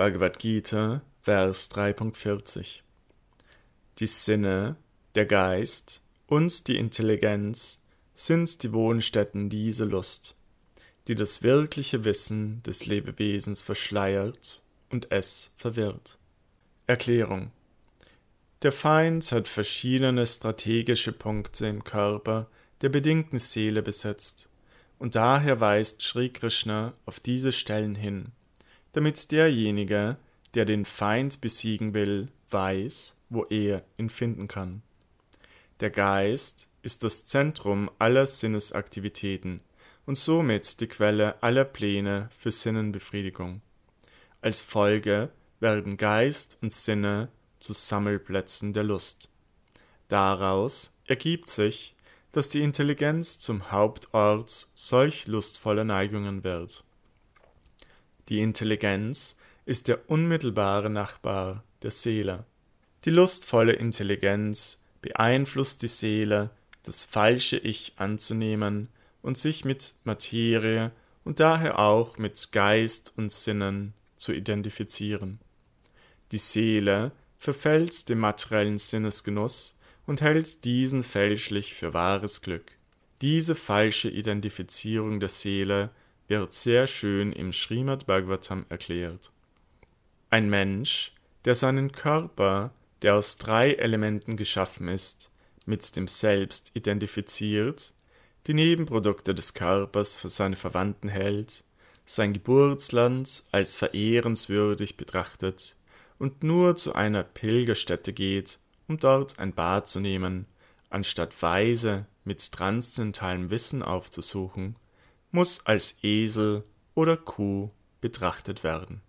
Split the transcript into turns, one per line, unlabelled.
Bhagavad Gita, Vers 3.40. Die Sinne, der Geist und die Intelligenz sind die Wohnstätten dieser Lust, die das wirkliche Wissen des Lebewesens verschleiert und es verwirrt. Erklärung Der Feind hat verschiedene strategische Punkte im Körper der bedingten Seele besetzt, und daher weist Sri Krishna auf diese Stellen hin damit derjenige, der den Feind besiegen will, weiß, wo er ihn finden kann. Der Geist ist das Zentrum aller Sinnesaktivitäten und somit die Quelle aller Pläne für Sinnenbefriedigung. Als Folge werden Geist und Sinne zu Sammelplätzen der Lust. Daraus ergibt sich, dass die Intelligenz zum Hauptort solch lustvoller Neigungen wird. Die Intelligenz ist der unmittelbare Nachbar der Seele. Die lustvolle Intelligenz beeinflusst die Seele, das falsche Ich anzunehmen und sich mit Materie und daher auch mit Geist und Sinnen zu identifizieren. Die Seele verfällt dem materiellen Sinnesgenuss und hält diesen fälschlich für wahres Glück. Diese falsche Identifizierung der Seele wird sehr schön im Srimad Bhagavatam erklärt. Ein Mensch, der seinen Körper, der aus drei Elementen geschaffen ist, mit dem Selbst identifiziert, die Nebenprodukte des Körpers für seine Verwandten hält, sein Geburtsland als verehrenswürdig betrachtet und nur zu einer Pilgerstätte geht, um dort ein Bad zu nehmen, anstatt weise mit transzendentalem Wissen aufzusuchen muss als Esel oder Kuh betrachtet werden